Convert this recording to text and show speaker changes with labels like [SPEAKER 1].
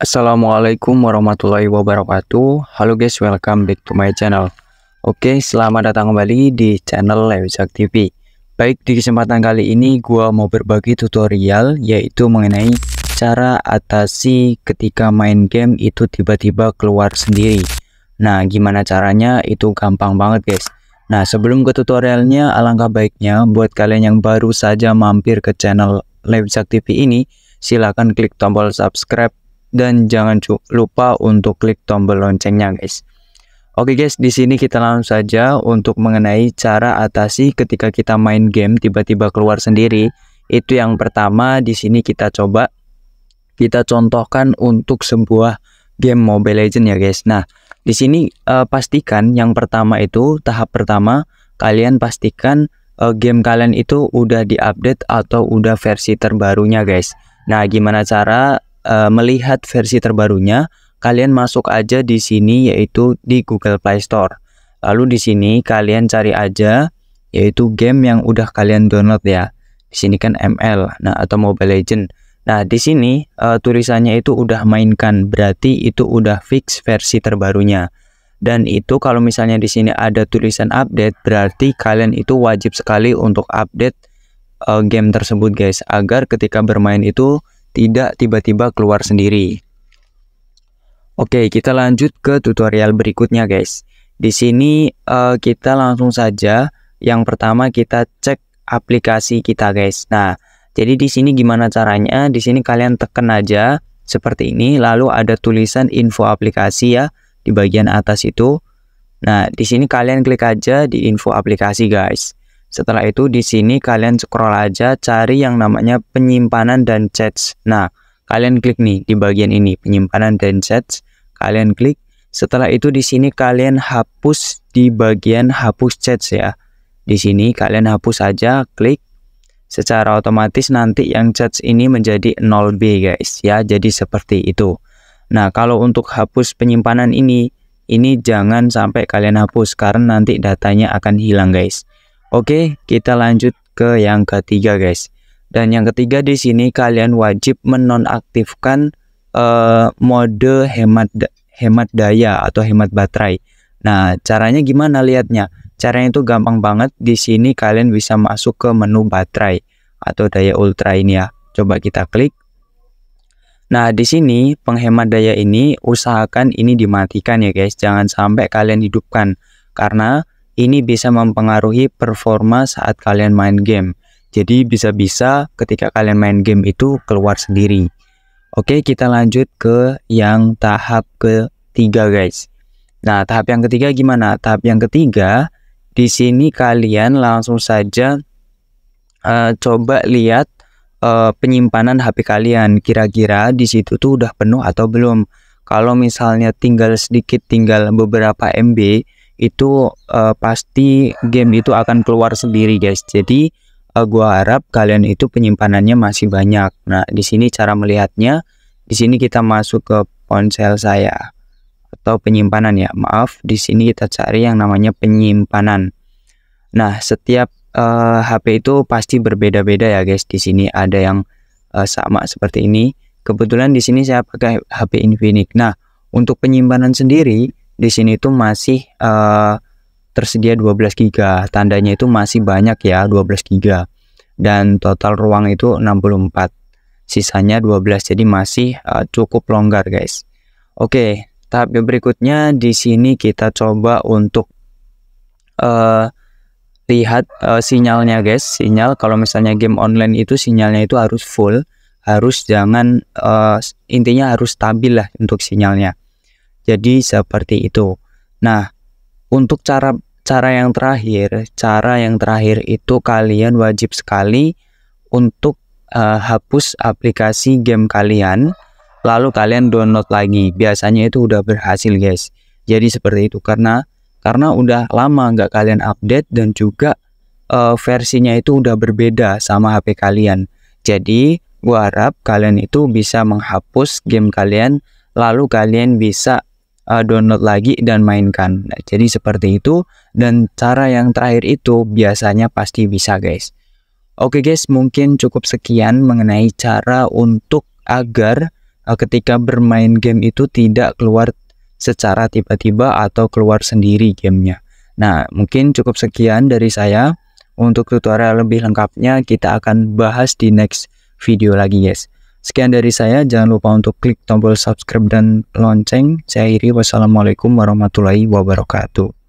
[SPEAKER 1] Assalamualaikum warahmatullahi wabarakatuh Halo guys welcome back to my channel Oke selamat datang kembali di channel Lewisak TV Baik di kesempatan kali ini gua mau berbagi tutorial yaitu mengenai cara atasi ketika main game itu tiba-tiba keluar sendiri Nah gimana caranya itu gampang banget guys Nah sebelum ke tutorialnya alangkah baiknya buat kalian yang baru saja mampir ke channel Lewisak TV ini silahkan klik tombol subscribe dan jangan lupa untuk klik tombol loncengnya guys. Oke guys, di sini kita langsung saja untuk mengenai cara atasi ketika kita main game tiba-tiba keluar sendiri. Itu yang pertama di sini kita coba kita contohkan untuk sebuah game Mobile Legend ya guys. Nah, di sini uh, pastikan yang pertama itu tahap pertama kalian pastikan eh, game kalian itu udah diupdate atau udah versi terbarunya guys. Nah, gimana cara uh, melihat versi terbarunya, kalian masuk aja di sini yaitu di Google Play Store. Lalu di sini kalian cari aja yaitu game yang udah kalian download ya. Di sini kan ML, nah atau Mobile Legend. Nah di sini uh, tulisannya itu udah mainkan, berarti itu udah fix versi terbarunya. Dan itu kalau misalnya di sini ada tulisan update, berarti kalian itu wajib sekali untuk update uh, game tersebut guys, agar ketika bermain itu tidak tiba-tiba keluar sendiri. Oke, kita lanjut ke tutorial berikutnya guys. Di sini uh, kita langsung saja yang pertama kita cek aplikasi kita guys. Nah, jadi di sini gimana caranya? Di sini kalian tekan aja seperti ini lalu ada tulisan info aplikasi ya di bagian atas itu. Nah, di sini kalian klik aja di info aplikasi guys. Setelah itu di sini kalian scroll aja cari yang namanya penyimpanan dan chats. Nah, kalian klik nih di bagian ini penyimpanan dan chats. Kalian klik. Setelah itu di sini kalian hapus di bagian hapus chats ya. Di sini kalian hapus aja, klik. Secara otomatis nanti yang chats ini menjadi 0B guys ya. Jadi seperti itu. Nah, kalau untuk hapus penyimpanan ini, ini jangan sampai kalian hapus karena nanti datanya akan hilang guys. Oke, kita lanjut ke yang ketiga, guys. Dan yang ketiga di sini kalian wajib menonaktifkan uh, mode hemat hemat daya atau hemat baterai. Nah, caranya gimana lihatnya? Caranya itu gampang banget. Di sini kalian bisa masuk ke menu baterai atau daya ultra ini ya. Coba kita klik. Nah, di sini penghemat daya ini usahakan ini dimatikan ya, guys. Jangan sampai kalian hidupkan karena ini bisa mempengaruhi performa saat kalian main game. Jadi bisa-bisa ketika kalian main game itu keluar sendiri. Oke, kita lanjut ke yang tahap ketiga, guys. Nah, tahap yang ketiga gimana? Tahap yang ketiga, di sini kalian langsung saja uh, coba lihat uh, penyimpanan HP kalian. Kira-kira di situ tuh udah penuh atau belum? Kalau misalnya tinggal sedikit, tinggal beberapa MB, itu uh, pasti game itu akan keluar sendiri guys jadi uh, gua harap kalian itu penyimpanannya masih banyak nah di sini cara melihatnya di sini kita masuk ke ponsel saya atau penyimpanan ya maaf di sini kita cari yang namanya penyimpanan nah setiap uh, eh, HP itu pasti berbeda-beda ya guys di sini ada yang uh, sama seperti ini kebetulan di sini saya pakai HP Infinix nah untuk penyimpanan sendiri di sini itu masih uh, tersedia 12 GB. tandanya itu masih banyak ya 12 GB. dan total ruang itu 64 sisanya 12 jadi masih uh, cukup longgar guys oke tahap berikutnya di sini kita coba untuk uh, lihat uh, sinyalnya guys sinyal kalau misalnya game online itu sinyalnya itu harus full harus jangan uh, intinya harus stabil lah untuk sinyalnya jadi seperti itu. Nah, untuk cara cara yang terakhir, cara yang terakhir itu kalian wajib sekali untuk uh, hapus aplikasi game kalian, lalu kalian download lagi. Biasanya itu udah berhasil, guys. Jadi seperti itu karena karena udah lama nggak kalian update dan juga uh, versinya itu udah berbeda sama HP kalian. Jadi, gua harap kalian itu bisa menghapus game kalian lalu kalian bisa uh, download lagi dan mainkan. Nah, jadi seperti itu dan cara yang terakhir itu biasanya pasti bisa guys. Oke guys, mungkin cukup sekian mengenai cara untuk agar uh, ketika bermain game itu tidak keluar secara tiba-tiba atau keluar sendiri gamenya. Nah, mungkin cukup sekian dari saya. Untuk tutorial lebih lengkapnya kita akan bahas di next video lagi guys. Sekian dari saya, jangan lupa untuk klik tombol subscribe dan lonceng. Saya akhiri, wassalamualaikum warahmatullahi wabarakatuh.